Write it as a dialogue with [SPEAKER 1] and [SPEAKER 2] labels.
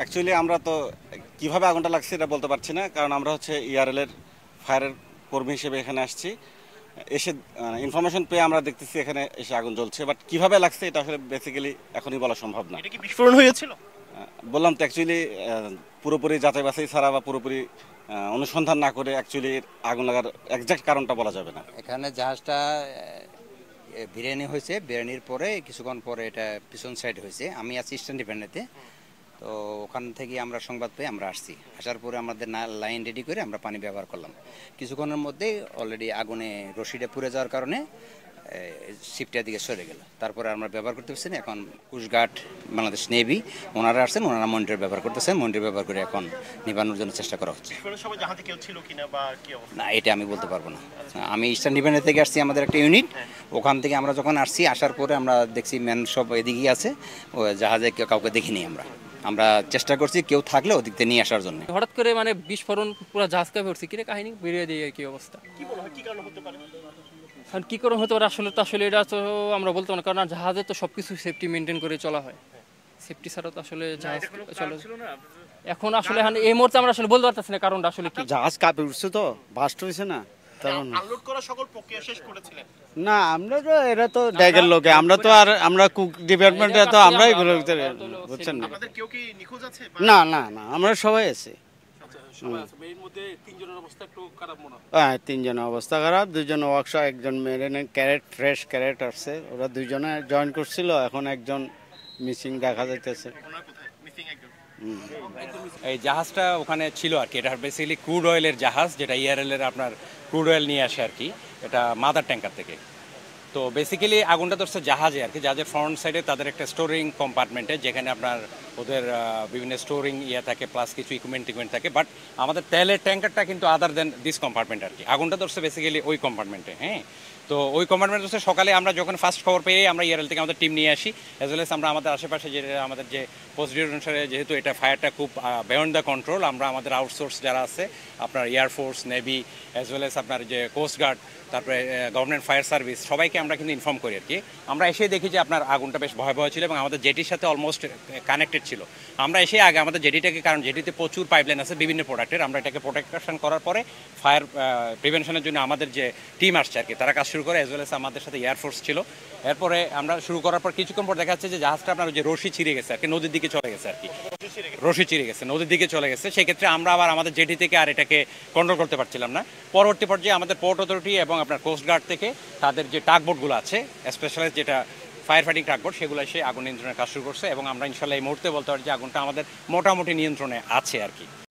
[SPEAKER 1] Actually আমরা তো কিভাবে আগুনটা লাগছে এটা বলতে পারছি না কারণ আমরা হচ্ছে ইআরএলের e ফায়ারের কর্মী হিসেবে এখানে আসছি এসে ইনফরমেশন মানে, পেয়ে আমরা দেখতেছি এখানে এসে আগুন জ্বলছে বাট কিভাবে লাগছে এটা আসলে বেসিক্যালি এখনই বলা সম্ভব না এটা কি
[SPEAKER 2] বিস্ফোরণ হয়েছিল
[SPEAKER 1] বললাম তো অ্যাকচুয়ালি পুরোপুরি যাচাই বাছাই ছাড়া বা পুরোপুরি অনুসন্ধান না করে অ্যাকচুয়ালি আগুন লাগার একজ্যাক্ট কারণটা বলা যাবে না
[SPEAKER 2] এখানে জাহাজটা বিরিয়ানি হয়েছে বিরিয়ানির পরে কিছুক্ষণ পরে এটা পিছন সাইড হয়েছে আমি আছি স্ট্যান্ড তো ওখান থেকে আমরা সংবাদ পেয়ে আমরা আসছি আসার পরে আমাদের লাইন রেডি করে আমরা পানি ব্যবহার করলাম কিছুক্ষণের মধ্যে অলরেডি আগুনে রশিটা পুড়ে যাওয়ার কারণে শিপটার দিকে সরে গেল তারপরে আমরা ব্যবহার করতে পারছি এখন কুশঘাট বাংলাদেশ নেভি ওনারা আসছেন ওনারা মন্ডির ব্যবহার করতেছেন মন্ডির ব্যবহার করে এখন নিবানোর জন্য চেষ্টা করা হচ্ছে না এটা আমি বলতে পারবো না আমি ইস্টার্ন ডিভিশন থেকে আসছি আমাদের একটা ইউনিট হ্যাঁ। ওখান থেকে আমরা যখন আসছি আসার পরে আমরা দেখছি ম্যান সব এদিকেই আছে জাহাজে কাউকে দেখিনি আমরা আমরা চেষ্টা করছি কেউ থাকলে ওদিক নিয়ে আসার জন্য
[SPEAKER 1] হঠাৎ করে মানে বিস্ফোরণ পুরো ঝাঁজকা পড়ছে কিরে কাহিনী বেরিয়ে দিয়ে কি অবস্থা কি বলা হয় কি কারণে হতে পারে এখন কী করে হতে পারে আসলে তো আসলে এটা তো আমরা বলতে না কারণ জাহাজে তো সবকিছু সেফটি মেনটেন করে চলা হয় সেফটি ছাড়া তো আসলে জাহাজ চলে
[SPEAKER 2] এখন আসলে এই মুহূর্তে আমরা আসলে বলতে পারতেছি না কারণটা আসলে কি জাহাজ কাপে উঠছে তো ভাস্ট হয়েছে না না আমরা তো এরা তো ড্যাগের লোকে আমরা তো আর আমরা কুক ডিপার্টমেন্টে তো ঘুরে এগুলো বুঝছেন না না না না আমরা সবাই আছি আচ্ছা, হ্যাঁ তিনজনের অবস্থা খারাপ দুজন একজন ক্যারেট ফ্রেশ ক্যারেট আসছে ওরা দুজনে জয়েন এখন একজন মিসিং দেখা যাইতেছে
[SPEAKER 1] এই জাহাজটা ওখানে ছিল আর কি এটা বেসিক্যালি ক্রুড অয়েলের জাহাজ যেটা ইআরএল e এর আপনার ক্রুড অয়েল নিয়ে আসে আর কি এটা মাদার ট্যাঙ্কার থেকে তো বেসিক্যালি আগুনটা ধরছে জাহাজে আর কি জাহাজের ফ্রন্ট সাইডে তাদের একটা স্টোরিং কম্পার্টমেন্টে যেখানে আপনার ওদের বিভিন্ন স্টোরিং ইয়ে থাকে প্লাস কিছু ইকুইপমেন্ট টিকুমেন্ট থাকে বাট আমাদের তেলের ট্যাঙ্কারটা কিন্তু আদার দেন দিস কম্পার্টমেন্ট আর কি আগুনটা ধরছে বেসিক্যালি ওই কম্পার্টমেন্টে হ্যাঁ তো ওই কমান্ডমেন্ট হচ্ছে সকালে আমরা যখন ফার্স্ট খবর পেয়ে আমরা ইয়ারেল e থেকে আমাদের টিম নিয়ে আসি অ্যাজ ওয়েল এস আমরা আমাদের আশেপাশে যে আমাদের যে পোস্ট অনুসারে যেহেতু এটা ফায়ারটা খুব বিয়ন্ড দ্য কন্ট্রোল আমরা আমাদের আউটসোর্স যারা আছে আপনার air force navy as well as আপনার যে কোস্টগার্ড তারপরে গভর্নমেন্ট ফায়ার সার্ভিস সবাইকে আমরা কিন্তু ইনফর্ম করি আর কি আমরা এসে দেখি যে আপনার আগুনটা বেশ ভয়াবহ ছিল এবং আমাদের জেটির সাথে অলমোস্ট কানেক্টেড ছিল আমরা এসে আগে আমাদের জেটিটাকে কারণ জেটিতে প্রচুর পাইপলাইন আছে বিভিন্ন প্রোডাক্টের আমরা এটাকে প্রোটেকশন করার পরে ফায়ার প্রিভেনশনের জন্য আমাদের যে টিম আসছে আর কি তারা কাজ শুরু করে অ্যাজ ওয়েল এস আমাদের সাথে এয়ারফোর্স ছিল এরপরে আমরা শুরু করার পর কিছুক্ষণ পর দেখা যাচ্ছে যে জাহাজটা আপনার যে রশি ছিঁড়ে গেছে আর কি নদীর দিকে চলে গেছে আর কি রশি চিড়ে গেছে নদীর দিকে চলে গেছে সেক্ষেত্রে আমরা আবার আমাদের জেটি থেকে আর এটাকে কন্ট্রোল করতে পারছিলাম না পরবর্তী পর্যায়ে আমাদের পোর্ট অথরিটি এবং আপনার কোস্টগার্ড থেকে তাদের যে টাকবোটগুলো আছে স্পেশালাইজ যেটা ফায়ার ফাইটিং টাকবোট সেগুলো এসে আগুন নিয়ন্ত্রণের কাজ শুরু করছে এবং আমরা ইনশাল্লাহ এই মুহূর্তে বলতে পারি যে আগুনটা আমাদের মোটামুটি নিয়ন্ত্রণে আছে আর কি